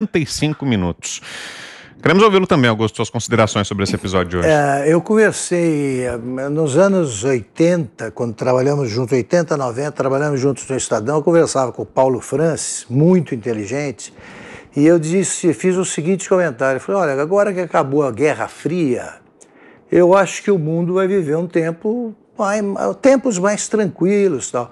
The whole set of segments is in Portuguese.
45 minutos. Queremos ouvi-lo também, Augusto, suas considerações sobre esse episódio de hoje. É, eu comecei eh, nos anos 80, quando trabalhamos juntos, 80, 90, trabalhamos juntos no Estadão, eu conversava com o Paulo Francis, muito inteligente, e eu disse, fiz o seguinte comentário, falei, olha, agora que acabou a Guerra Fria, eu acho que o mundo vai viver um tempo, tempos mais tranquilos tal.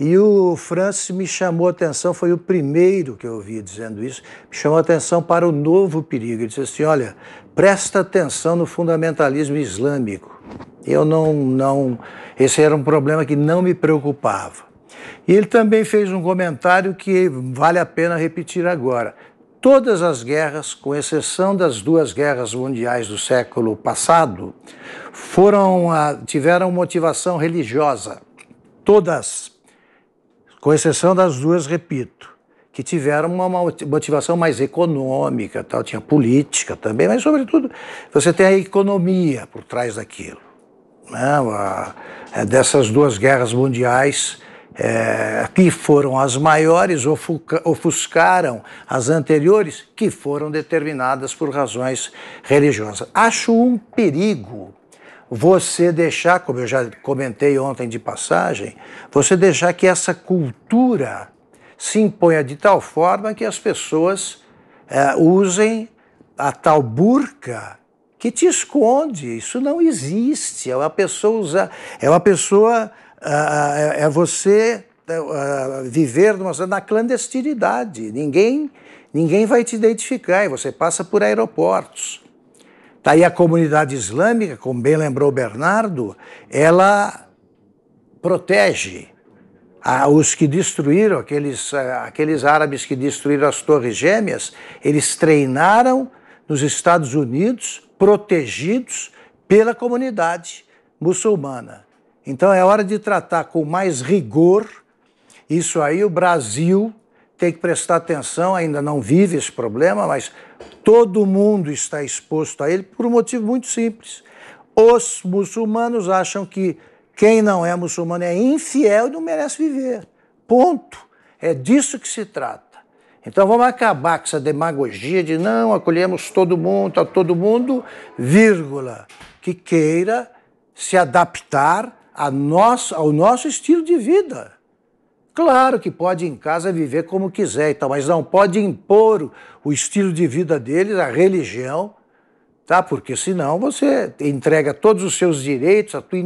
E o Francis me chamou a atenção, foi o primeiro que eu ouvi dizendo isso, me chamou a atenção para o novo perigo. Ele disse assim: olha, presta atenção no fundamentalismo islâmico. Eu não, não. Esse era um problema que não me preocupava. E ele também fez um comentário que vale a pena repetir agora. Todas as guerras, com exceção das duas guerras mundiais do século passado, foram, tiveram motivação religiosa. Todas com exceção das duas, repito, que tiveram uma motivação mais econômica, tal, tinha política também, mas sobretudo você tem a economia por trás daquilo. Não, né? a, é, dessas duas guerras mundiais, é, que foram as maiores, ofuscaram as anteriores, que foram determinadas por razões religiosas. Acho um perigo você deixar, como eu já comentei ontem de passagem, você deixar que essa cultura se imponha de tal forma que as pessoas é, usem a tal burca que te esconde. Isso não existe. É uma pessoa usar, é uma pessoa, ah, ah, é, é você eh, ah, viver numa, na clandestinidade. Ninguém, ninguém vai te identificar e você passa por aeroportos. Daí tá aí a comunidade islâmica, como bem lembrou Bernardo, ela protege a, os que destruíram, aqueles, eh, aqueles árabes que destruíram as Torres Gêmeas, eles treinaram nos Estados Unidos, protegidos pela comunidade muçulmana. Então é hora de tratar com mais rigor isso aí. O Brasil tem que prestar atenção, ainda não vive esse problema, mas todo mundo está exposto a ele por um motivo muito simples. Os muçulmanos acham que quem não é muçulmano é infiel e não merece viver. Ponto. É disso que se trata. Então vamos acabar com essa demagogia de não acolhemos todo mundo, a todo mundo, vírgula, que queira se adaptar nosso, ao nosso estilo de vida. Claro que pode em casa viver como quiser e tal, mas não pode impor o estilo de vida deles, a religião, tá? Porque senão você entrega todos os seus direitos, a tua